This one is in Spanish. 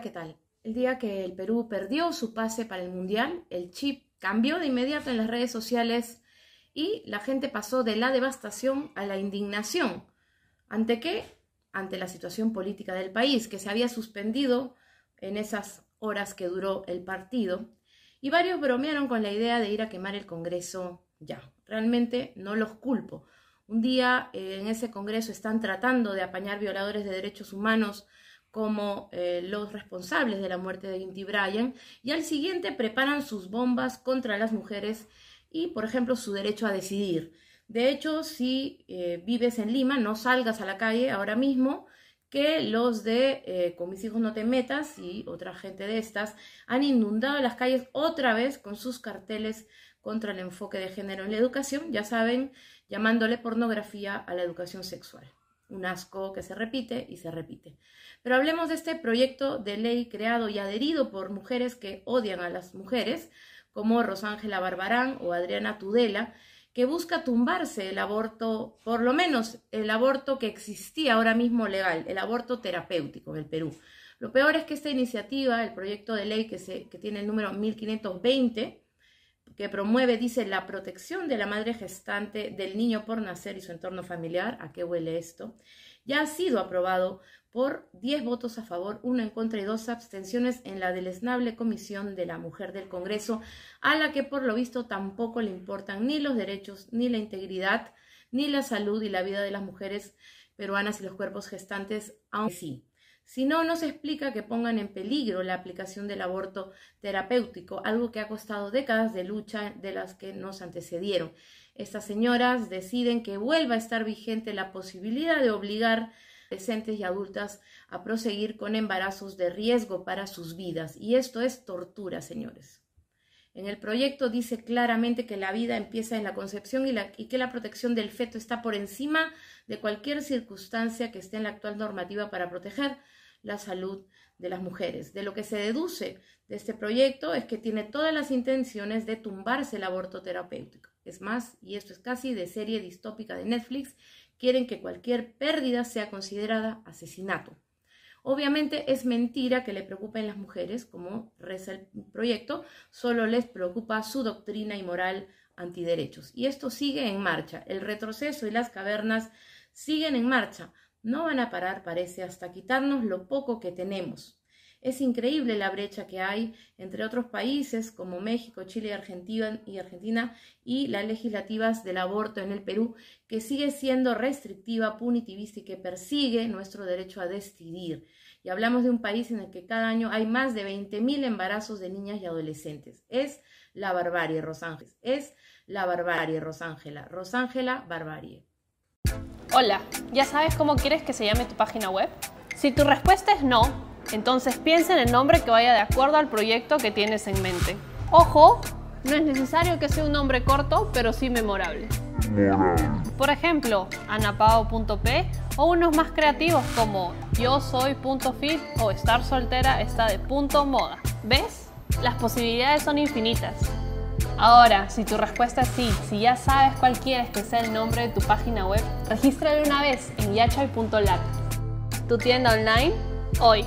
¿qué tal? El día que el Perú perdió su pase para el Mundial, el chip cambió de inmediato en las redes sociales y la gente pasó de la devastación a la indignación. ¿Ante qué? Ante la situación política del país, que se había suspendido en esas horas que duró el partido. Y varios bromearon con la idea de ir a quemar el Congreso ya. Realmente no los culpo. Un día eh, en ese Congreso están tratando de apañar violadores de derechos humanos como eh, los responsables de la muerte de Inti Bryan y al siguiente preparan sus bombas contra las mujeres y, por ejemplo, su derecho a decidir. De hecho, si eh, vives en Lima, no salgas a la calle ahora mismo, que los de eh, Con mis hijos no te metas y otra gente de estas han inundado las calles otra vez con sus carteles contra el enfoque de género en la educación, ya saben, llamándole pornografía a la educación sexual un asco que se repite y se repite. Pero hablemos de este proyecto de ley creado y adherido por mujeres que odian a las mujeres, como Rosángela Barbarán o Adriana Tudela, que busca tumbarse el aborto, por lo menos el aborto que existía ahora mismo legal, el aborto terapéutico en el Perú. Lo peor es que esta iniciativa, el proyecto de ley que, tiene el número 1520, que promueve, dice, la protección de la madre gestante del niño por nacer y su entorno familiar, ¿a qué huele esto? Ya ha sido aprobado por 10 votos a favor, uno en contra y dos abstenciones en la deleznable Comisión de la Mujer del Congreso, a la que por lo visto tampoco le importan ni los derechos, ni la integridad, ni la salud y la vida de las mujeres peruanas y los cuerpos gestantes, aunque sí. Si no, no se explica que pongan en peligro la aplicación del aborto terapéutico, algo que ha costado décadas de lucha de las que nos antecedieron. Estas señoras deciden que vuelva a estar vigente la posibilidad de obligar adolescentes y adultas a proseguir con embarazos de riesgo para sus vidas. Y esto es tortura, señores. En el proyecto dice claramente que la vida empieza en la concepción y, que la protección del feto está por encima de cualquier circunstancia que esté en la actual normativa para proteger la salud de las mujeres. De lo que se deduce de este proyecto es que tiene todas las intenciones de tumbarse el aborto terapéutico. Es más, y esto es casi de serie distópica de Netflix, quieren que cualquier pérdida sea considerada asesinato. Obviamente es mentira que le preocupen las mujeres, como reza el proyecto, solo les preocupa su doctrina y moral antiderechos. Y esto sigue en marcha, el retroceso y las cavernas siguen en marcha, no van a parar, parece, hasta quitarnos lo poco que tenemos. Es increíble la brecha que hay entre otros países como México, Chile Argentina, y Argentina y las legislativas del aborto en el Perú, que sigue siendo restrictiva, punitivista y que persigue nuestro derecho a decidir. Y hablamos de un país en el que cada año hay más de 20.000 embarazos de niñas y adolescentes. Es la barbarie, Rosángeles. Es la barbarie, Rosángela. Rosángela, barbarie. Hola, ¿ya sabes cómo quieres que se llame tu página web? Si tu respuesta es no, entonces piensa en el nombre que vaya de acuerdo al proyecto que tienes en mente. Ojo, no es necesario que sea un nombre corto, pero sí memorable. Por ejemplo, anapao.p o unos más creativos como yo soy.fit o estar soltera está de punto moda. ¿Ves? Las posibilidades son infinitas. Ahora, si tu respuesta es sí, si ya sabes cuál quieres que sea el nombre de tu página web, regístrale una vez en yachai.lat. tu tienda online, hoy.